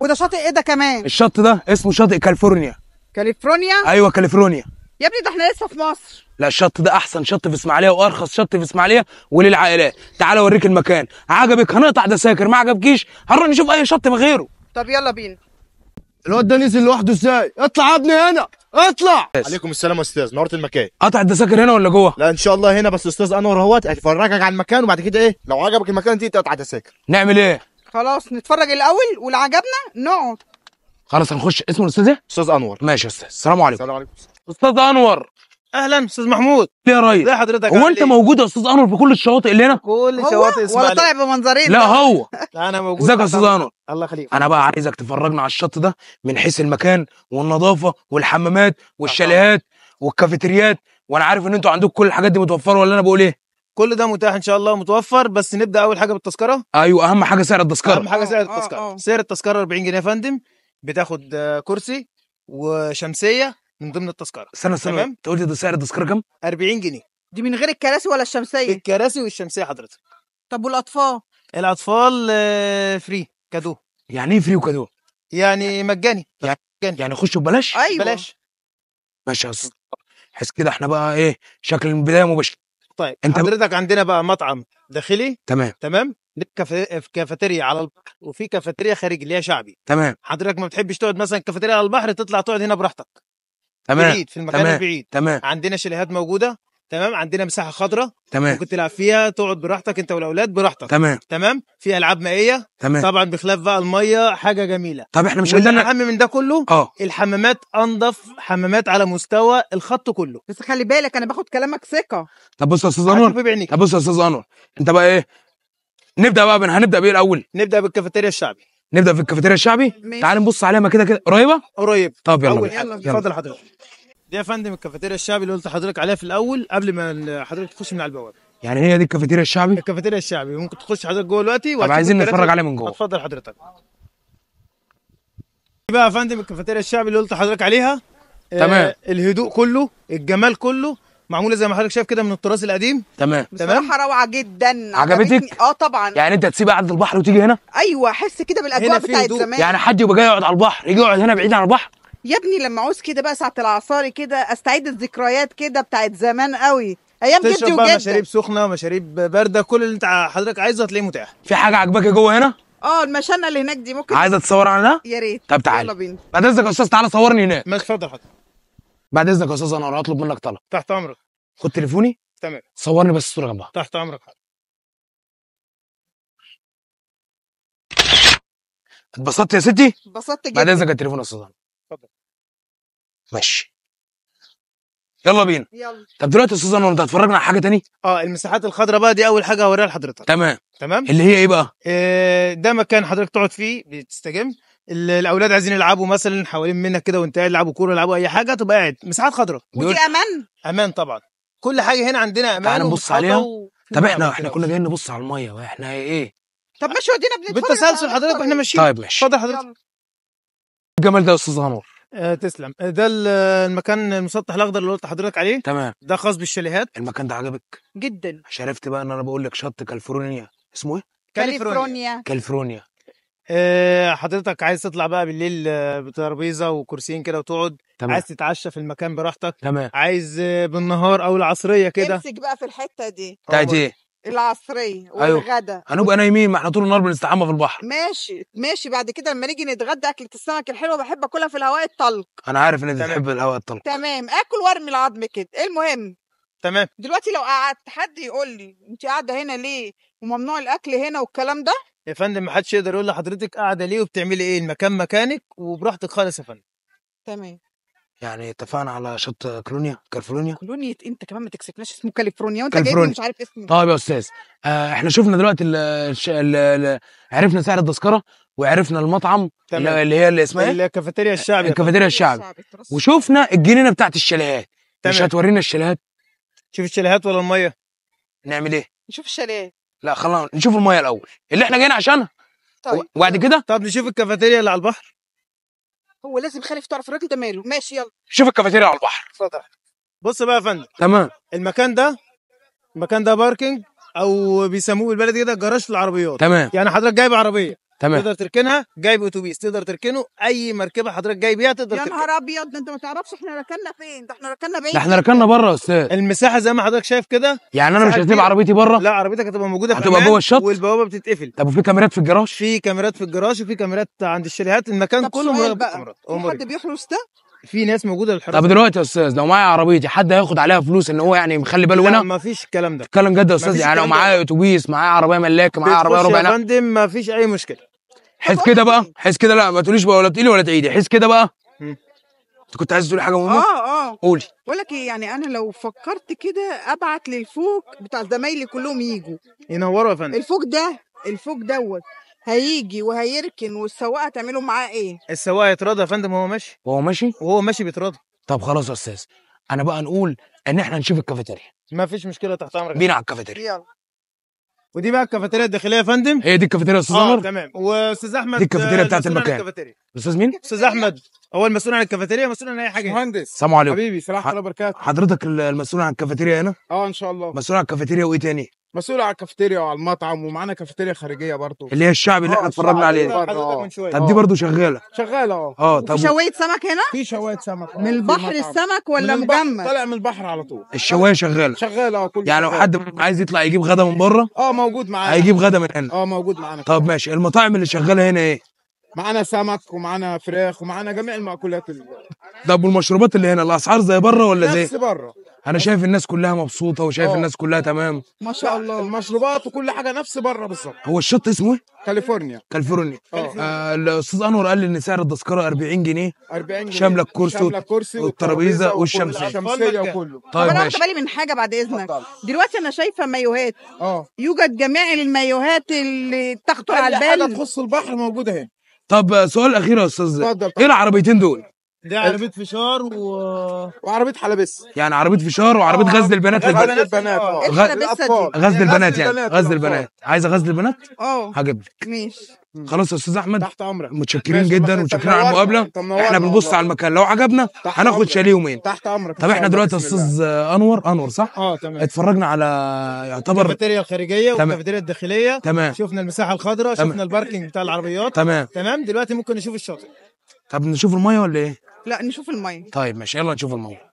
وده شاطئ ايه ده كمان الشط ده اسمه شاطئ كاليفورنيا كاليفورنيا ايوه كاليفورنيا يا ابني ده احنا لسه في مصر لا الشط ده احسن شط في اسماعيليه وارخص شط في اسماعيليه وللعائلات تعال اوريك المكان عجبك هنقطع ده ساكر ما عجبكيش هنروح نشوف اي شط غيره طب يلا بينا الواد ده نزل لوحده ازاي اطلع يا ابني هنا اطلع عليكم السلام يا استاذ نورت المكان قطع الدساكر هنا ولا جوه لا ان شاء الله هنا بس استاذ انور اهوت هيفرجك على المكان وبعد كده ايه لو عجبك المكان دي تقطع دساكر نعمل ايه خلاص نتفرج الاول واللي عجبنا نقعد خلاص هنخش اسمه الاستاذ ايه؟ استاذ انور ماشي يا استاذ السلام عليكم السلام عليكم استاذ انور اهلا استاذ محمود ليه يا ريس؟ ازي حضرتك هو انت إيه؟ موجود يا استاذ انور في كل الشواطئ اللي هنا؟ كل الشواطئ اسماعيليه ولا طالع بمنظرين لا هو انا موجود ازيك يا استاذ انور؟ الله يخليك انا بقى عايزك تفرجنا على الشط ده من حيث المكان والنظافه والحمامات والشاليهات والكافيتريات وانا عارف ان انتوا عندكم كل الحاجات دي متوفره ولا انا بقول ايه؟ كل ده متاح ان شاء الله متوفر بس نبدا اول حاجه بالتذكره ايوه اهم حاجه سعر التذكره اهم حاجه سعر التذكره آه، آه، آه. سعر التذكره 40 جنيه يا فندم بتاخد كرسي وشمسيه من ضمن التذكره استنى استنى انت قلت ده سعر التذكره كام 40 جنيه دي من غير الكراسي ولا الشمسيه الكراسي والشمسيه حضرتك طب والاطفال الاطفال فري كادو يعني ايه فري وكادو يعني مجاني يعني يعني يخشوا ببلاش ايوه ببلاش ماشي يا استاذ حس كده احنا بقى ايه شكل البدايه مباشر طيب انت حضرتك عندنا بقى مطعم داخلي تمام تمام في كافيتيريا على البحر وفي كافيتيريا خارجي اللي هي شعبي تمام حضرتك ما بتحبش تقعد مثلا كافيتيريا على البحر تطلع تقعد هنا براحتك تمام بعيد في المكان تمام. البعيد تمام عندنا شاليهات موجوده تمام عندنا مساحه خضراء تمام ممكن تلعب فيها تقعد براحتك انت والاولاد براحتك تمام تمام في العاب مائيه تمام طبعا بخلاف بقى الميه حاجه جميله طب احنا مش قلنا اهم من ده كله اه الحمامات انضف حمامات على مستوى الخط كله بس خلي بالك انا باخد كلامك ثقه طب بص يا استاذ انور إيه طب بص يا استاذ انور انت بقى ايه نبدا بقى من هنبدا بايه الاول نبدا بالكافيتيريا الشعبي نبدا في الكافيتيريا الشعبي تعال نبص عليها ما كده كده قريبه قريب طب يلا اول يلا اتفضل حضرتك دي يا فندم الكافيتيريا الشعبي اللي قلت لحضرتك عليها في الاول قبل ما حضرتك تخش من على البوابه يعني هي دي الكافيتيريا الشعبي الكافيتيريا الشعبي ممكن تخش حضرتك جوه دلوقتي طب عايزين نتفرج عليه من جوه اتفضل حضرتك إيه بقى يا فندم الكافيتيريا الشعبي اللي قلت لحضرتك عليها آه، تمام آه الهدوء كله الجمال كله معموله زي ما حضرتك شايف كده من التراث القديم تمام بصراحه روعه جدا عجبتك اه طبعا يعني انت تسيبها عند البحر وتيجي هنا ايوه احس كده بالاجواء بتاعت زمان يعني حد يبقى جاي يقعد على البحر يجي يقعد هنا بعيد عن البحر يا ابني لما عوز كده بقى ساعه العصاري كده استعيد الذكريات كده بتاعت زمان قوي ايام جدي وجدك بقى مشاريب سخنه مشاريب بارده كل اللي انت حضرتك عايزه هتلاقيه متاح في حاجه عاجباك جوه هنا اه المشانه اللي هناك دي ممكن عايزه تصور على ده يا ريت طب تعالى يلا بينا بعد اذنك يا استاذ تعالى صورني هناك ماشي اتفضل حضرتك بعد اذنك يا استاذ انا هطلب منك طلب تحت امرك خد تليفوني تمام صورني بس الصوره جنبها تحت امرك اتبسطت يا ستي؟ اتبسطت جدا بعد اذنك التليفون يا استاذ اتفضل ماشي يلا بينا يلا طب دلوقتي يا استاذ انور انت هتفرجنا على حاجه تاني اه المساحات الخضراء بقى دي اول حاجه هوريها لحضرتك تمام تمام اللي هي ايه بقى آه ده مكان حضرتك تقعد فيه بتستجم الاولاد عايزين يلعبوا مثلا حوالين منك كده وانت قاعد يلعبوا كوره يلعبوا اي حاجه تبقى قاعد مساحات خضراء ودي امان امان طبعا كل حاجه هنا عندنا امان تعال نبص عليها و... طب احنا احنا كنا جايين نبص على الميه واحنا ايه طب ماشي ودينا بنتفرج بالتسلسل حضرتك واحنا ماشيين طيب ماشي اتفضل حضرتك الجمال ده يا استاذ انور أه تسلم آه، ده المكان المسطح الاخضر اللي قلت لحضرتك عليه تمام ده خاص بالشاليهات المكان ده عجبك جدا شرفت بقى ان انا بقول لك شط كاليفورنيا اسمه ايه كاليفورنيا كاليفورنيا أه حضرتك عايز تطلع بقى بالليل آه، بترابيزه وكرسيين كده وتقعد تمام. عايز تتعشى في المكان براحتك تمام عايز آه، بالنهار او العصريه كده امسك بقى في الحته دي بتاعت ايه العصريه أيوه. والغدا أيوة. هنبقى نايمين ما احنا طول النهار بنستحمى في البحر ماشي ماشي بعد كده لما نيجي نتغدى اكله السمك الحلوه بحب اكلها في الهواء الطلق انا عارف ان انت بتحب الهواء الطلق تمام اكل وارمي العظم كده إيه المهم تمام دلوقتي لو قعدت حد يقول لي انت قاعده هنا ليه وممنوع الاكل هنا والكلام ده يا فندم محدش يقدر يقول لحضرتك قاعده ليه وبتعملي ايه المكان مكانك وبراحتك خالص يا فندم تمام يعني اتفقنا على شط كولونيا كالفرونيا كولونيا انت كمان ما تكسفناش اسمه كاليفرونيا وانت جاي مش عارف اسمه طيب يا استاذ آه احنا شفنا دلوقتي الـ الـ الـ عرفنا سعر التذكره وعرفنا المطعم تمام. اللي هي اللي اسمها ايه الكافيتيريا آه، الشعبي الكافيتيريا الشعبي وشفنا الجنينه بتاعت الشاليهات مش هتورينا الشاليهات شوف الشاليهات ولا الميه نعمل ايه نشوف الشاليهات لا خلاص نشوف الميه الاول اللي احنا جايين عشانها طيب وبعد كده طب نشوف الكافيتيريا اللي على البحر هو لازم خالف تعرف الراجل ده ماله ماشي يلا شوف الكافيتيريا على البحر اتفضل بص بقى يا فندم تمام المكان ده المكان ده باركينج او بيسموه بالبلدي كده جراج للعربيات تمام يعني حضرتك جايب عربيه تمام تقدر تركنها جايب اتوبيس تقدر تركنه اي مركبه حضرتك جاي بيها تقدر يا نهار ابيض ده انت ما تعرفش احنا ركننا فين ده احنا ركننا بعيد احنا ركننا بره يا استاذ المساحه زي ما حضرتك شايف كده يعني انا مش هسيب عربيتي بره لا عربيتك هتبقى موجوده في هتبقى جوه الشط والبوابه بتتقفل طب وفي كاميرات في الجراج في كاميرات في الجراج وفي كاميرات عند الشاليهات المكان كله مراقب كاميرات حد بيحرس ده في ناس موجوده للحراسه طب دلوقتي يا استاذ لو معايا عربيتي حد هياخد عليها فلوس ان هو يعني مخلي باله هنا ما فيش الكلام ده اتكلم جد يا استاذ يعني لو معايا اتوبيس معايا عربيه ملاك معايا عربيه ربع يا فندم ما فيش اي مشكله حس كده بقى حس كده لا ما تقوليش بقى ولا تقيلي ولا تعيدي حس كده بقى انت كنت عايز تقولي حاجه مهمه اه اه قولي بقول لك ايه يعني انا لو فكرت كده ابعت للفوق بتاع زمايلي كلهم يجوا ينوروا يا فندم الفوق ده الفوق دوت هيجي وهيركن والسواقه هتعملوا معاه ايه السواق يتراضى يا فندم وهو ماشي وهو ماشي وهو ماشي بيترضى طب خلاص يا استاذ انا بقى نقول ان احنا نشوف الكافيتيريا ما فيش مشكله تحت امرك بينا على الكافيتيريا يلا ودي بقى الكافيتيريا الداخليه يا فندم هي دي الكافيتيريا يا استاذ آه، عمر اه تمام واستاذ احمد دي الكافيتيريا آه، بتاعت المكان استاذ مين؟ استاذ احمد هو المسؤول عن الكافيتيريا مسؤول عن اي حاجه مهندس السلام عليكم حبيبي سلام الله وبركاته حضرتك المسؤول عن الكافيتيريا هنا؟ اه ان شاء الله مسؤول عن الكافيتيريا وايه تاني؟ مسؤول على الكافيتيريا وعلى المطعم ومعانا كافيتيريا خارجيه برضو اللي هي الشعب اللي احنا اه، اتفرجنا عليه اه. دي طب دي اه. برضه شغاله شغاله اه اه طب شوايه سمك هنا في شوايه سمك من البحر السمك ولا مجمد طالع من البحر على طول الشوايه شغاله شغاله اه كل يعني لو حد عايز يطلع يجيب غدا من بره اه موجود معانا هيجيب غدا من هنا اه موجود معانا طب ماشي المطاعم اللي شغاله هنا ايه معانا سمك ومعانا فراخ ومعانا جميع المأكولات اللي طب والمشروبات اللي هنا الاسعار زي بره ولا زي نفس بره انا شايف الناس كلها مبسوطه وشايف أوه. الناس كلها تمام ما شاء الله المشروبات وكل حاجه نفس بره بالظبط هو الشط اسمه ايه كاليفورنيا كاليفورنيا آه, آه، الاستاذ انور قال لي ان سعر التذكره 40 جنيه 40 جنيه شامله الكرسي والترابيزه والشمسيه الشمسيه طيب. وكله طيب انا بالي من حاجه بعد اذنك دلوقتي انا شايفه مايوهات اه يوجد جميع المايوهات اللي تخطر على البال حاجه تخص البحر موجوده هنا طب سؤال اخير يا استاذ ايه العربيتين دول دي عربيه فشار و وعربيه حلبس يعني عربيه فشار وعربيه آه. غزل البنات غزل آه. إيه البنات غزل يعني. البنات يعني غزل البنات عايزه غزل البنات اه هجيب لك ماشي خلاص يا استاذ احمد تحت امرك متشكرين جدا ومتشكرين على المقابله احنا بنبص على المكان لو عجبنا هناخد شاليه يومين تحت امرك طب احنا دلوقتي يا استاذ انور انور صح اه تمام اتفرجنا على يعتبر الكافيتيريا الخارجيه والكافيتيريا الداخليه تمام شفنا المساحه الخضراء شفنا الباركنج بتاع العربيات تمام تمام دلوقتي ممكن نشوف الشاطئ طب نشوف المايه ولا ايه لا نشوف الميه طيب ماشي يلا نشوف الميه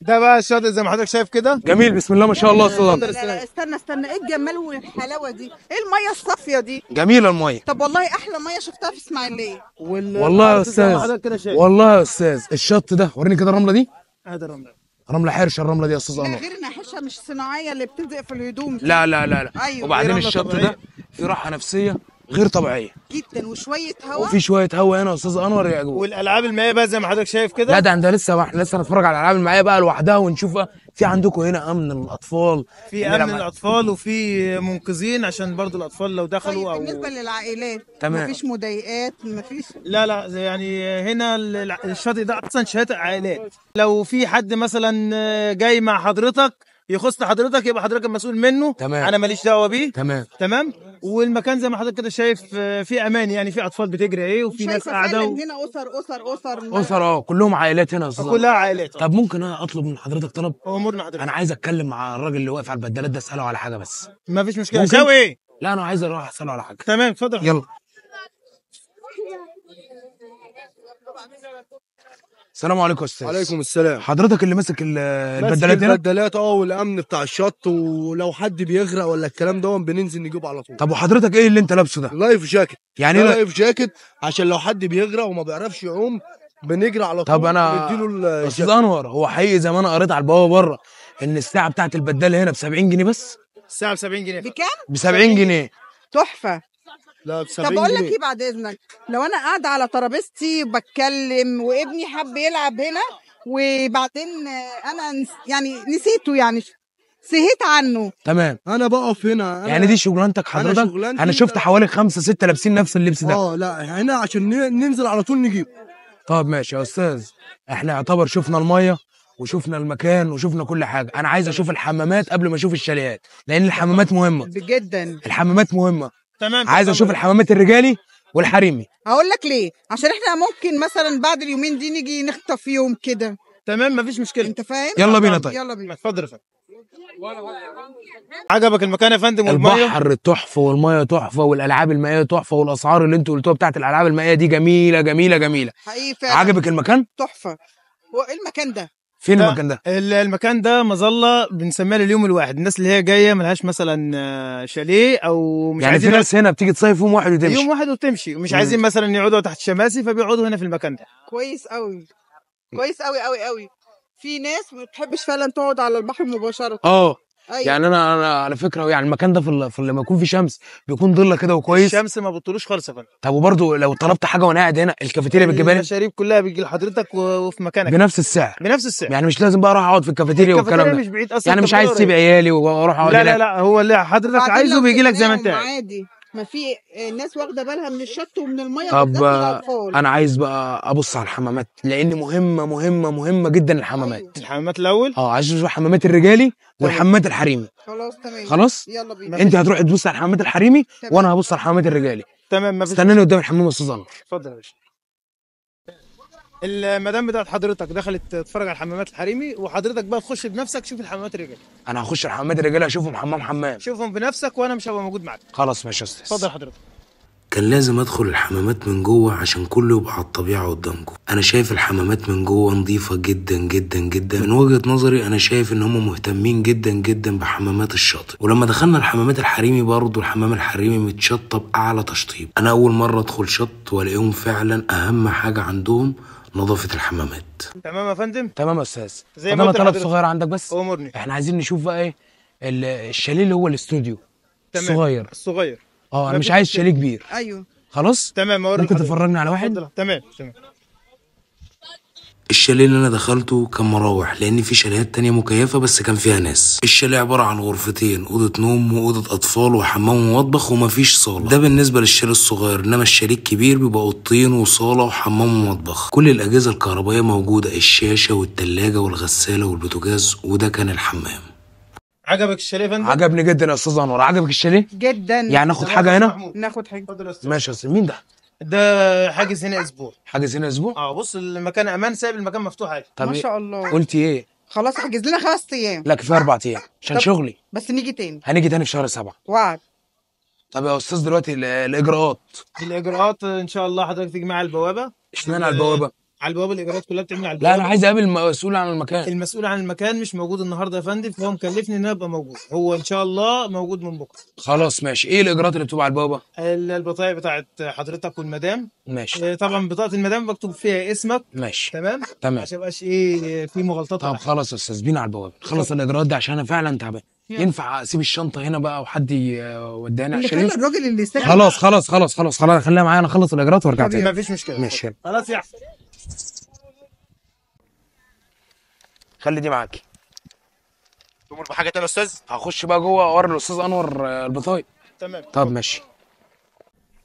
ده بقى الشاطئ زي ما حضرتك شايف كده جميل بسم الله ما شاء الله الصلاة لا, استنى استنى ايه الجمال والحلاوه دي ايه الميه الصافيه دي جميله الميه طب والله احلى ميه شفتها في اسماعيليه وال... والله يا استاذ والله يا استاذ الشط ده وريني كده الرمله دي ادي آه، الرمله رمله حرشه الرمله دي يا استاذ انور غير حرشه مش صناعيه اللي بتلزق في الهدوم دي. لا لا لا لا أيوة. وبعدين الشط ده إيه؟ في راحه نفسيه غير طبيعيه جدا وشويه هواء وفي شويه هواء هنا يا استاذ انور يعجبوك والالعاب المائيه بقى زي ما حضرتك شايف كده لا ده عندنا لسه احنا لسه هنتفرج على الالعاب المائيه بقى لوحدها ونشوف في عندكم هنا امن الاطفال في امن لما... الاطفال وفي منقذين عشان برضو الاطفال لو دخلوا طيب او بالنسبه للعائلات تمام مفيش مضايقات مفيش لا لا يعني هنا الشاطئ ده اصلا شاطئ عائلات لو في حد مثلا آه، جاي مع حضرتك يخص حضرتك يبقى حضرتك المسؤول منه تمام انا ماليش دعوه بيه تمام تمام والمكان زي ما حضرتك كده شايف آه، في امان يعني في اطفال بتجري ايه وفي ناس قاعده و... هنا اسر اسر اسر اسر اه كلهم عائلات هنا أصلاً. كلها عائلات طب ممكن انا اطلب من حضرتك طلب امورنا حضرتك انا عايز اتكلم مع الراجل اللي واقف على البدلات ده اساله على حاجه بس مفيش مشكله ايه لا انا عايز اروح اساله على حاجه تمام اتفضل يلا السلام عليكم يا استاذ عليكم السلام حضرتك اللي ماسك البدلات هنا البدلات اه والامن بتاع الشط ولو حد بيغرق ولا الكلام ده بننزل نجيبه على طول طب وحضرتك ايه اللي انت لابسه ده لايف جاكيت يعني ايه لايف جاكيت عشان لو حد بيغرق وما بيعرفش يعوم بنجري على طول طب انا استاذ انور هو حقيقي زي ما انا قريت على البوابه بره ان الساعه بتاعت البداله هنا ب 70 جنيه بس الساعه ب 70 جنيه بكام ب 70 جنيه تحفه لا طب اقول لك ايه بعد اذنك لو انا قاعده على ترابيزتي بتكلم وابني حب يلعب هنا وبعدين انا يعني نسيته يعني سهيت عنه تمام انا بقف هنا أنا يعني دي شغلانتك حضرتك انا, أنا شفت حوالي خمسة ستة لابسين نفس اللبس ده اه لا هنا عشان ننزل على طول نجيب طب ماشي يا استاذ احنا يعتبر شفنا الميه وشفنا المكان وشفنا كل حاجه انا عايز اشوف الحمامات قبل ما اشوف الشاليهات لان الحمامات مهمه جدا الحمامات مهمه تمام عايز اشوف الحمامات الرجالي والحريمي هقول لك ليه عشان احنا ممكن مثلا بعد اليومين دي نيجي نخطف يوم كده تمام مفيش مشكله انت فاهم يلا بينا طيب يلا بينا اتفضل يا فندم عجبك المكان يا فندم والميه البحر تحفه والميه تحفه والالعاب المائيه تحفه والاسعار اللي انتوا قلتوها بتاعت الالعاب المائيه دي جميله جميله جميله حقيقي فعلا عجبك المكان تحفه هو ايه المكان ده فين ده المكان ده؟ المكان ده مظله بنسميها لليوم الواحد، الناس اللي هي جايه ملهاش مثلا آه، شاليه او مش يعني عايزين في ناس هنا بتيجي تصيف يوم واحد وتمشي يوم واحد وتمشي ومش عايزين مثلا يقعدوا تحت شماسي فبيقعدوا هنا في المكان ده كويس قوي كويس قوي قوي قوي في ناس ما بتحبش فعلا تقعد على البحر مباشره اه أيوة. يعني انا انا على فكره يعني المكان ده في, في لما يكون في شمس بيكون ضله كده وكويس الشمس ما بتطلوش خالص يا فندم طب وبرده لو طلبت حاجه وانا قاعد هنا الكافيتيريا بتجيبها لي المشاريب كلها بتجي لحضرتك وفي مكانك بنفس السعر بنفس السعر يعني مش لازم بقى اروح اقعد في الكافيتيريا والكلام ده مش بعيد اصلا يعني مش عايز اسيب إيه؟ عيالي واروح اقعد لا لا لا هو اللي حضرتك عايزه بيجي لك زي ما انت عادي ما في الناس واخده بالها من الشط ومن الميه طب انا عايز بقى ابص على الحمامات لان مهمه مهمه مهمه جدا الحمامات أيوه. الحمامات الاول اه عايز اشوف حمامات الرجالي طيب. والحمامات الحريمي خلاص تمام خلاص يلا بينا انت هتروحي تبص على الحمامات الحريمي تمام. وانا هبص على الحمامات الرجالي تمام استناني قدام الحمام يا استاذ انور اتفضل يا باشا المدام بتاعت حضرتك دخلت تتفرج على الحمامات الحريمي وحضرتك بقى تخش بنفسك شوف الحمامات الرجال انا هخش الحمامات الرجال اشوفهم حمام حمام شوفهم بنفسك وانا مش هبقى موجود معاك خلاص ماشي يا استاذ اتفضل حضرتك كان لازم ادخل الحمامات من جوه عشان كله يبقى على الطبيعه قدامكم انا شايف الحمامات من جوه نظيفه جدا جدا جدا من وجهه نظري انا شايف ان هم مهتمين جدا جدا بحمامات الشاطئ ولما دخلنا الحمامات الحريمي برضه الحمام الحريمي متشطب اعلى تشطيب انا اول مره ادخل شط والاقيهم فعلا اهم حاجه عندهم نظافه الحمامات تمام يا فندم تمام يا استاذ زي ما طلب صغير عندك بس امرني احنا عايزين نشوف بقى ايه الشاليه اللي هو الاستوديو تمام الصغير الصغير اه انا مش عايز شاليه كبير ايوه خلاص تمام ممكن تفرجني على واحد تمام تمام الشاليه اللي انا دخلته كان مراوح لان في شاليهات تانية مكيفه بس كان فيها ناس الشاليه عباره عن غرفتين اوضه نوم واوضه اطفال وحمام ومطبخ ومفيش صاله ده بالنسبه للشاليه الصغير انما الشاليه الكبير بيبقى اوضتين وصاله وحمام ومطبخ كل الاجهزه الكهربائيه موجوده الشاشه والتلاجة والغساله والبوتاجاز وده كان الحمام عجبك الشاليه فندم؟ عجبني جدا يا استاذ انور عجبك الشاليه؟ جدا يعني ناخد حاجه هنا؟ ناخد حاجه ماشي يا مين ده؟ ده حاجز هنا اسبوع حاجز هنا اسبوع اه بص المكان امان سايب المكان مفتوح عادي ما إيه؟ شاء الله قلت ايه خلاص حجز لنا خمس ايام لا كفايه اربع ايام عشان شغلي بس نيجي تاني هنيجي تاني في شهر سبعه وعد طب يا استاذ دلوقتي الاجراءات الاجراءات ان شاء الله حضرتك تيجي معايا البوابه اشمعنى البوابه على البوابه الاجراءات كلها بتعمل على البوابه لا انا عايز اقابل المسؤول عن المكان المسؤول عن المكان مش موجود النهارده يا فندم فهو مكلفني ان انا ابقى موجود هو ان شاء الله موجود من بكره خلاص ماشي ايه الاجراءات اللي بتبقى على البوابه البطايق بتاعت حضرتك والمدام ماشي طبعا بطاقه المدام مكتوب فيها اسمك ماشي تمام تمام عشان يبقاش ايه في مغالطات طب خلاص يا استاذ بينا على البوابه خلص الاجراءات دي عشان انا فعلا تعبان ينفع اسيب الشنطه هنا بقى وحد يوداني عشان خلي الراجل اللي خلاص خلاص خلاص خلاص خلاص خليها معايا انا اخلص الاجراءات وارجع تاني مفيش مشكله ماشي خلاص يا خلي دي معاكي تمر بحاجه تاني يا استاذ هخش بقى جوه اوري الاستاذ انور البطايق تمام طب ماشي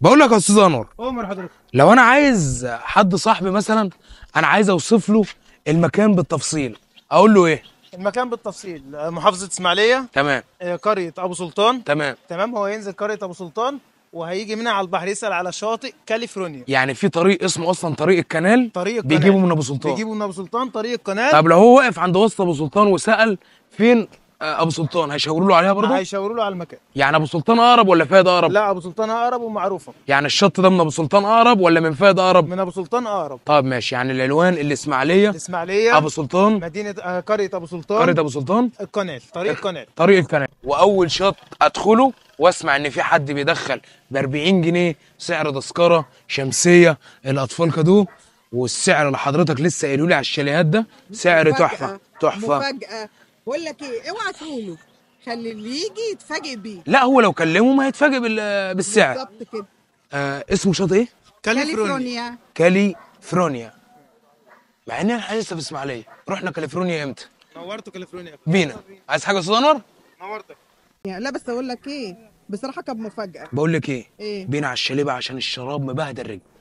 بقول لك يا استاذ انور امر حضرتك لو انا عايز حد صاحبي مثلا انا عايز اوصف له المكان بالتفصيل اقول له ايه المكان بالتفصيل محافظه اسماعيليه تمام آه، قريه ابو سلطان تمام تمام هو ينزل قريه ابو سلطان وهيجي منها على البحر يسال على شاطئ كاليفورنيا يعني في طريق اسمه اصلا طريق الكنال طريق بيجيبه من ابو سلطان بيجيبه من ابو سلطان طريق القنال طب لو هو واقف عند وسط ابو سلطان وسال فين آه، ابو سلطان هيشاوروا له عليها برضه هيشاوروا له على المكان يعني ابو سلطان اقرب ولا فهد اقرب لا ابو سلطان اقرب ومعروفه يعني الشط ده من ابو سلطان اقرب ولا من فهد اقرب من ابو سلطان اقرب طب ماشي يعني العنوان الاسماعيليه الاسماعيليه ابو سلطان مدينه آه، قريه ابو سلطان قريه ابو سلطان القناه طريق القناه طريق القناه واول شط ادخله واسمع ان في حد بيدخل ب 40 جنيه سعر تذكره شمسيه الاطفال كادو والسعر اللي حضرتك لسه قايله لي على الشاليهات ده سعر تحفه تحفه مفاجاه بقول لك ايه اوعى تقوله خلي اللي يجي يتفاجئ بيه لا هو لو كلمه ما هيتفاجئ بالسعر بالظبط كده آه اسمه شاطئ ايه؟ كاليفرونيا كاليفرونيا مع ان احنا لسه في اسماعيليه رحنا كاليفرونيا امتى؟ نورتوا كاليفرونيا بينا عايز حاجه استاذ انور؟ نورتك يعني لا بس اقول لك ايه بصراحه كانت مفاجاه بقول لك ايه, إيه؟ بينا على الشليبه عشان الشراب مبهدل رجلي